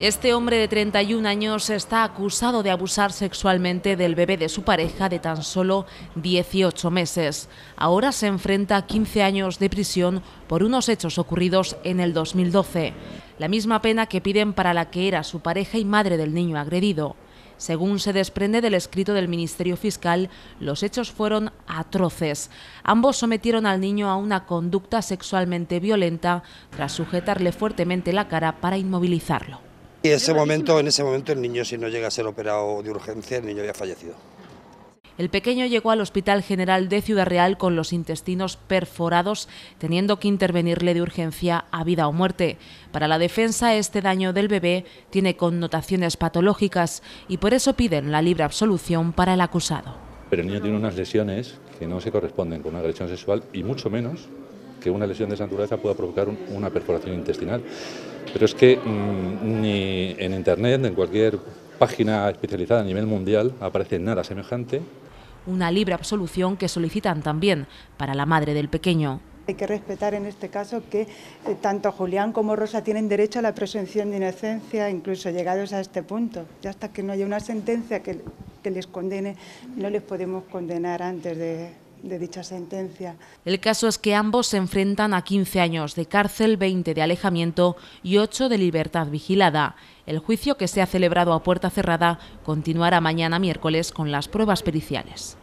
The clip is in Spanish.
Este hombre de 31 años está acusado de abusar sexualmente del bebé de su pareja de tan solo 18 meses. Ahora se enfrenta a 15 años de prisión por unos hechos ocurridos en el 2012, la misma pena que piden para la que era su pareja y madre del niño agredido. Según se desprende del escrito del Ministerio Fiscal, los hechos fueron atroces. Ambos sometieron al niño a una conducta sexualmente violenta tras sujetarle fuertemente la cara para inmovilizarlo. Y ese momento, en ese momento el niño, si no llega a ser operado de urgencia, el niño había fallecido. El pequeño llegó al Hospital General de Ciudad Real con los intestinos perforados, teniendo que intervenirle de urgencia a vida o muerte. Para la defensa, este daño del bebé tiene connotaciones patológicas y por eso piden la libre absolución para el acusado. Pero el niño tiene unas lesiones que no se corresponden con una agresión sexual y mucho menos que una lesión de esa naturaleza pueda provocar una perforación intestinal. Pero es que mm, ni en Internet, ni en cualquier página especializada a nivel mundial, aparece nada semejante. Una libre absolución que solicitan también para la madre del pequeño. Hay que respetar en este caso que eh, tanto Julián como Rosa tienen derecho a la presunción de inocencia, incluso llegados a este punto. Ya hasta que no haya una sentencia que les condene, no les podemos condenar antes de, dicha sentencia. El caso es que ambos se enfrentan a 15 años de cárcel, 20 de alejamiento y 8 de libertad vigilada. El juicio que se ha celebrado a puerta cerrada continuará mañana miércoles con las pruebas periciales.